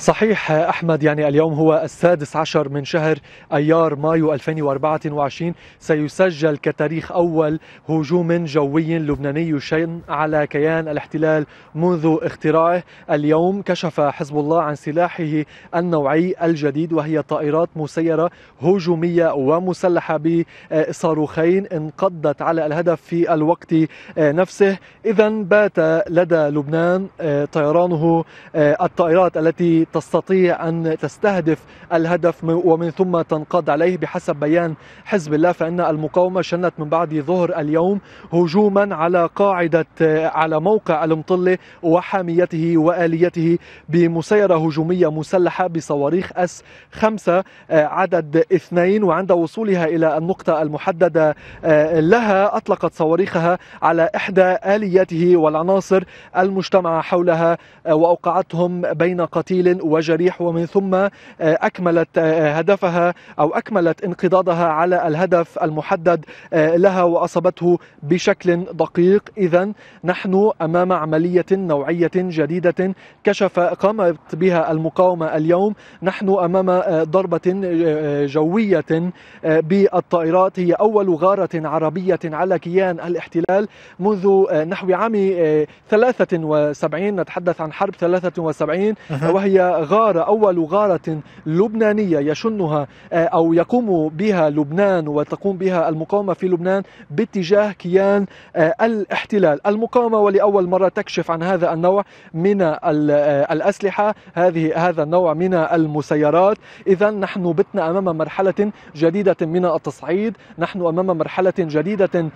صحيح أحمد يعني اليوم هو السادس عشر من شهر أيار مايو 2024 سيسجل كتاريخ أول هجوم جوي لبناني يشن على كيان الاحتلال منذ اختراعه اليوم كشف حزب الله عن سلاحه النوعي الجديد وهي طائرات مسيرة هجومية ومسلحة بصاروخين انقضت على الهدف في الوقت آه، نفسه إذا بات لدى لبنان آه، طيرانه آه، الطائرات التي تستطيع أن تستهدف الهدف ومن ثم تنقض عليه بحسب بيان حزب الله فإن المقاومة شنت من بعد ظهر اليوم هجوما على قاعدة على موقع المطلة وحاميته وآليته بمسيرة هجومية مسلحة بصواريخ أس خمسة آه، عدد اثنين وعند وصولها إلى النقطة المحددة آه، لها أطلقت صواريخها على إحدى آلياته والعناصر المجتمعة حولها آه، وأوقعتهم بين قتيل وجريح ومن ثم آه، أكملت آه، هدفها أو أكملت انقضاضها على الهدف المحدد آه، لها وأصابته بشكل دقيق إذا نحن أمام عملية نوعية جديدة كشف قامت بها المقاومة اليوم نحن أمام ضربة جوية بالطائرات هي أول غارة عربية على كيان الاحتلال منذ نحو عام 73 نتحدث عن حرب 73 وهي غارة أول غارة لبنانية يشنها آه، أو يقوم بها لبنان وتقوم بها المقاومة في لبنان باتجاه كيان آه، الاحتلال المقاومة ولأول مرة تكشف عن هذا النوع من آه، الأسلحة هذه هذا النوع من المسيرات إذا نحن بتنا أمام مرحلة جديدة من التصعيد نحن أمام مرحلة جديدة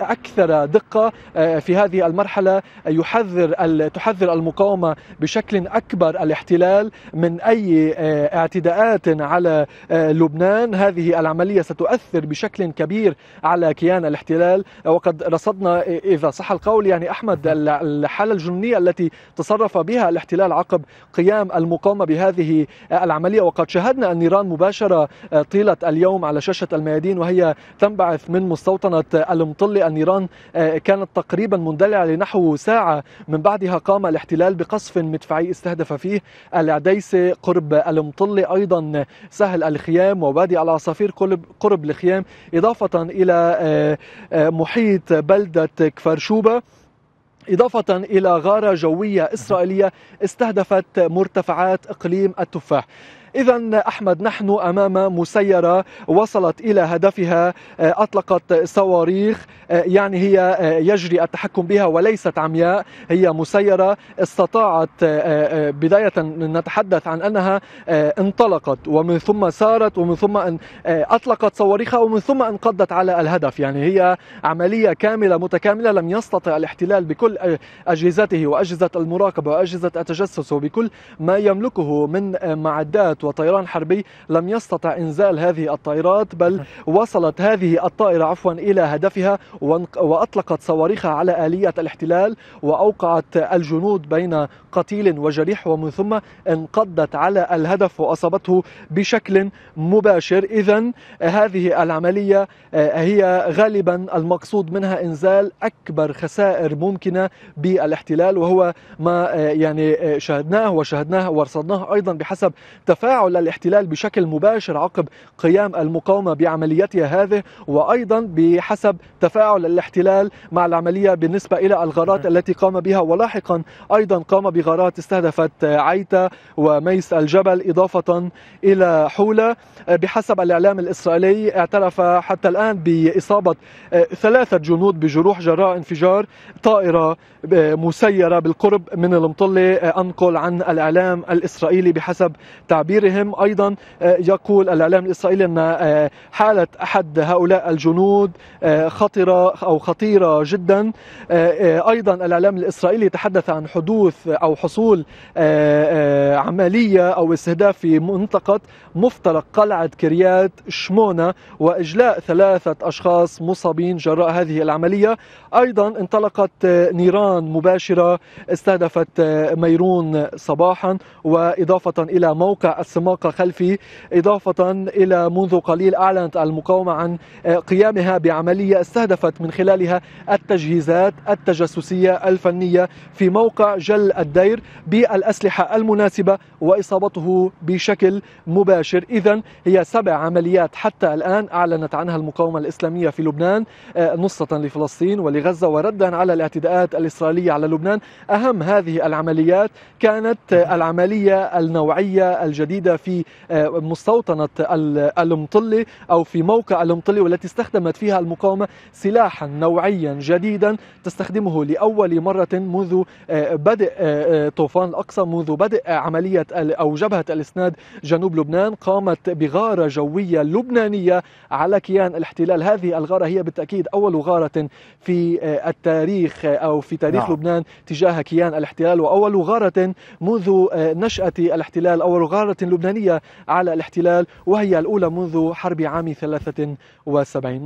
أكثر دقة في هذه المرحلة يحذر تحذر المقاومة بشكل أكبر الاحتلال من أي آه، اعتداءات على آه، لبنان هذه العملية ستؤثر بشكل كبير على كيان الاحتلال وقد رصدنا إذا صح القول يعني أحمد الحالة الجنونية التي تصرف بها الاحتلال عقب قيام المقاومة بهذه آه، العملية وقد شاهدنا النيران مباشرة طيلة اليوم على شاشة الميادين وهي تنبعث من مستوطنة المطلة النيران كانت تقريبا مندلعة لنحو ساعة من بعدها قام الاحتلال بقصف مدفعي استهدف فيه فيه العديسة قرب المطلة أيضا سهل الخيام ووادي العصافير قرب الخيام إضافة إلى آه، آه، محيط بلدة كفرشوبة إضافة إلى غارة جوية إسرائيلية استهدفت مرتفعات إقليم التفاح إذا أحمد نحن أمام مسيرة وصلت إلى هدفها آه، أطلقت صواريخ آه، يعني هي آه، يجري التحكم بها وليست عمياء هي مسيرة استطاعت بداية نتحدث عن أنها انطلقت ومن ثم سارت ومن ثم أن أطلقت صواريخها ومن ثم انقضت على الهدف يعني هي عملية كاملة متكاملة لم يستطع الاحتلال بكل أجهزته وأجهزة المراقبة وأجهزة التجسس وبكل ما يملكه من معدات وطيران حربي لم يستطع إنزال هذه الطائرات بل وصلت هذه الطائرة عفوا إلى هدفها وأطلقت صواريخها على آلية الاحتلال وأوقعت الجنود بين قتيل وجريح ومن ثم انقضت على الهدف وأصابته بشكل مباشر إذا هذه العملية آه، هي غالبا المقصود منها إنزال أكبر خسائر ممكنة بالاحتلال وهو ما آه، يعني آه، شاهدناه وشاهدناه ورصدناه أيضا بحسب تفاعل تفاعل الاحتلال بشكل مباشر عقب قيام المقاومة بعمليتها هذه وأيضا بحسب تفاعل الاحتلال مع العملية بالنسبة إلى الغارات التي قام بها ولاحقا أيضا قام بغارات استهدفت عيتا وميس الجبل إضافة إلى حولة بحسب الإعلام الإسرائيلي اعترف حتى الآن بإصابة ثلاثة جنود بجروح جراء انفجار طائرة مسيرة بالقرب من المطلة أنقل عن الإعلام الإسرائيلي بحسب تعبير غيرهم أيضا آه، يقول الإعلام الإسرائيلي أن آه، حالة أحد هؤلاء الجنود آه، خطرة أو خطيرة جدا أيضا الإعلام الإسرائيلي تحدث عن حدوث أو حصول عملية أو استهداف في منطقة مفترق قلعة كريات شمونة وإجلاء ثلاثة أشخاص مصابين جراء هذه العملية أيضا انطلقت نيران مباشرة استهدفت ميرون صباحا وإضافة إلى موقع السماقة خلفي إضافة إلى منذ قليل أعلنت المقاومة عن آه، قيامها بعملية استهدفت من خلالها التجهيزات التجسسية الفنية في موقع جل الدير بالأسلحة المناسبة وإصابته بشكل مباشر إذا هي سبع عمليات حتى الآن أعلنت عنها المقاومة الإسلامية في لبنان آه، نصة لفلسطين ولغزة وردا على الاعتداءات الإسرائيلية على لبنان أهم هذه العمليات كانت آه، العملية النوعية الجديدة الجديدة في آه، مستوطنة المطلي أو في موقع المطلي والتي استخدمت فيها المقاومة سلاحا نوعيا جديدا تستخدمه لأول مرة منذ آه، بدء آه، طوفان الأقصى منذ بدء عملية أو جبهة الإسناد جنوب لبنان قامت بغارة جوية لبنانية على كيان الاحتلال هذه الغارة هي بالتأكيد أول غارة في التاريخ أو في تاريخ نعم. لبنان تجاه كيان الاحتلال وأول غارة منذ نشأة الاحتلال أول غارة لبنانية على الاحتلال وهي الأولى منذ حرب عام 73